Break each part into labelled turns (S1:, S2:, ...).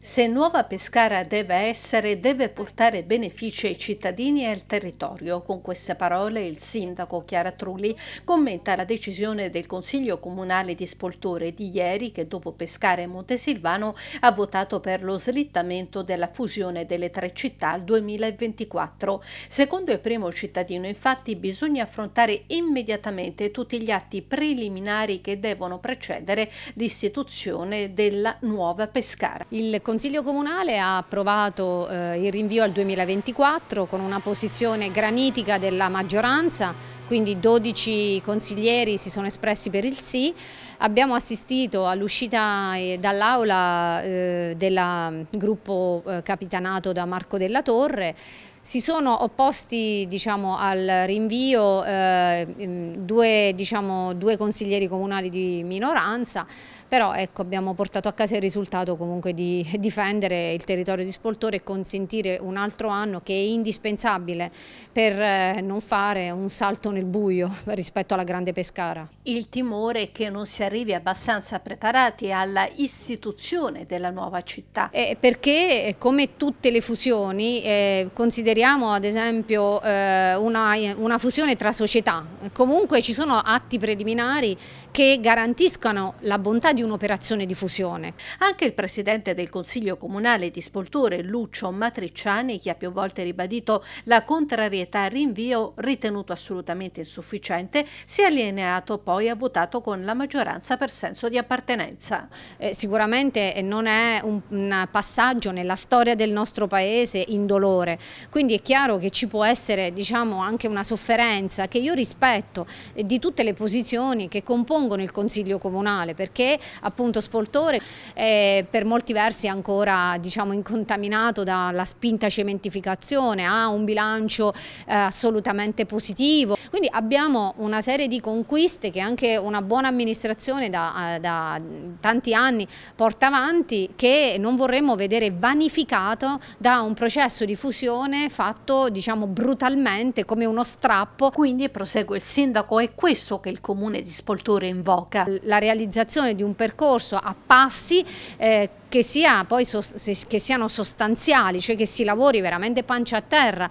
S1: Se Nuova Pescara deve essere, deve portare benefici ai cittadini e al territorio. Con queste parole il sindaco Chiara Trulli commenta la decisione del Consiglio Comunale di Spoltore di ieri che dopo Pescara e Montesilvano ha votato per lo slittamento della fusione delle tre città al 2024. Secondo il primo cittadino infatti bisogna affrontare immediatamente tutti gli atti preliminari che devono precedere l'istituzione della nuova Nuova Pescara. Il Consiglio Comunale ha approvato eh, il rinvio al 2024
S2: con una posizione granitica della maggioranza quindi 12 consiglieri si sono espressi per il sì. Abbiamo assistito all'uscita eh, dall'aula eh, del mm, gruppo eh, capitanato da Marco Della Torre, si sono opposti diciamo, al rinvio eh, mm, due, diciamo, due, consiglieri comunali di minoranza, però ecco, abbiamo portato a casa il risultato comunque di difendere il territorio di Spoltore e consentire un altro anno che è indispensabile per non fare un salto nel nel buio rispetto alla grande pescara. Il timore è che non si arrivi abbastanza preparati alla istituzione della nuova città. Eh, perché eh, come tutte le fusioni eh, consideriamo ad esempio eh, una, una fusione tra società, comunque ci sono atti preliminari che garantiscano la bontà di un'operazione di fusione. Anche il
S1: Presidente del Consiglio Comunale di Spoltore, Lucio Matriciani, che ha più volte ribadito la contrarietà al rinvio ritenuto assolutamente largamente insufficiente, si è allineato poi ha votato con la maggioranza per senso di appartenenza. Eh, sicuramente eh, non
S2: è un, un, passaggio nella storia del nostro paese indolore, quindi è chiaro che ci può essere diciamo, anche una sofferenza che io rispetto eh, di tutte le posizioni che compongono il Consiglio Comunale, perché appunto Spoltore è per molti versi ancora diciamo, incontaminato dalla spinta cementificazione, ha un bilancio eh, assolutamente positivo, quindi abbiamo una serie di conquiste che anche una buona amministrazione da, eh, da tanti anni porta avanti che non vorremmo vedere vanificato da un processo di fusione fatto diciamo brutalmente come uno strappo. Quindi prosegue il sindaco è questo che il comune di Spoltore invoca. La realizzazione di un percorso a passi eh, che, sia poi, che siano sostanziali, cioè che si lavori veramente pancia a terra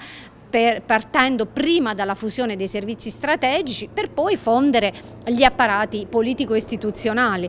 S2: per, partendo prima dalla fusione dei servizi strategici per poi fondere gli apparati politico-istituzionali.